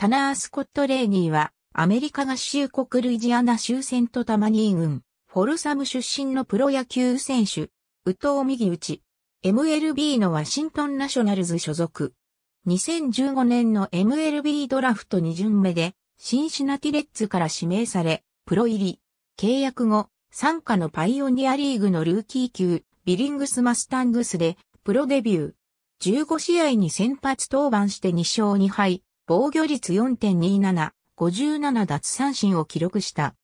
タナー・スコット・レーニーは、アメリカ合衆国ルイジアナ州セントタマニー軍、フォルサム出身のプロ野球選手、ウト藤右打ち、MLB のワシントンナショナルズ所属。2015年の MLB ドラフト2巡目で、シンシナティレッツから指名され、プロ入り。契約後、参加のパイオニアリーグのルーキー級、ビリングスマスタングスで、プロデビュー。15試合に先発登板して2勝2敗、防御率4.27、57奪三振を記録した。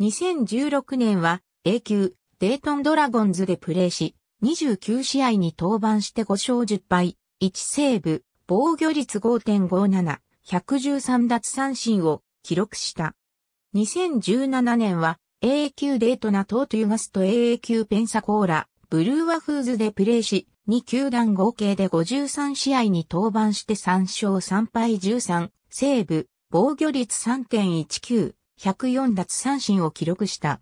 2016年は A 級デートンドラゴンズでプレーし、29試合に登板して5勝10敗、1セーブ、防御率5.57、113奪三振を記録した。2017年は A 級デートナトートユガスト、A 級ペンサコーラ、ブルーワフーズでプレーし、2球団合計で53試合に登板して3勝3敗13、セーブ、防御率3.19、104奪三振を記録した。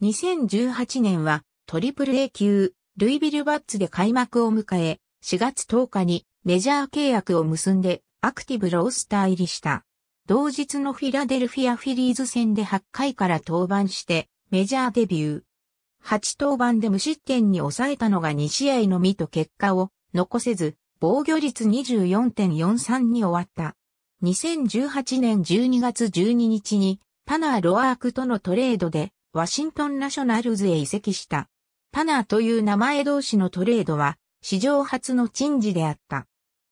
2018年はトリプル A 級、ルイビルバッツで開幕を迎え、4月10日にメジャー契約を結んでアクティブロースター入りした。同日のフィラデルフィアフィリーズ戦で8回から登板してメジャーデビュー。8登板で無失点に抑えたのが2試合のみと結果を残せず、防御率24.43に終わった。2018年12月12日にパナー・ロアークとのトレードでワシントンナショナルズへ移籍した。パナーという名前同士のトレードは史上初の珍事であった。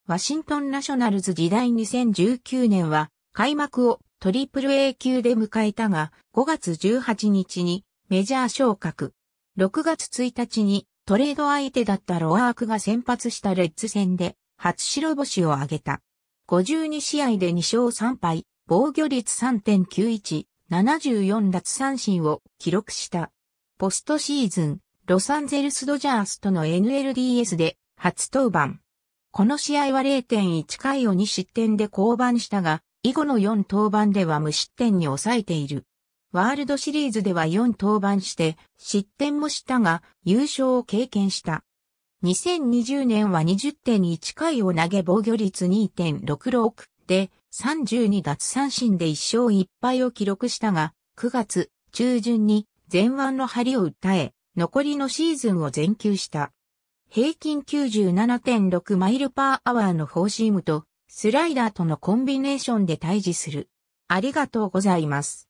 ワシントンナショナルズ時代2019年は開幕をトリプル A 級で迎えたが5月18日にメジャー昇格。6月1日にトレード相手だったロアークが先発したレッズ戦で初白星を挙げた。52試合で2勝3敗、防御率3.91、74奪三振を記録した。ポストシーズン、ロサンゼルスドジャースとの NLDS で初登板。この試合は0.1回を2失点で降板したが、以後の4登板では無失点に抑えている。ワールドシリーズでは4登板して失点もしたが優勝を経験した。2020年は20.1回を投げ防御率2.66で32奪三振で1勝1敗を記録したが9月中旬に前腕の張りを訴え残りのシーズンを全休した。平均97.6マイルパーアワーのフォーシームとスライダーとのコンビネーションで対峙する。ありがとうございます。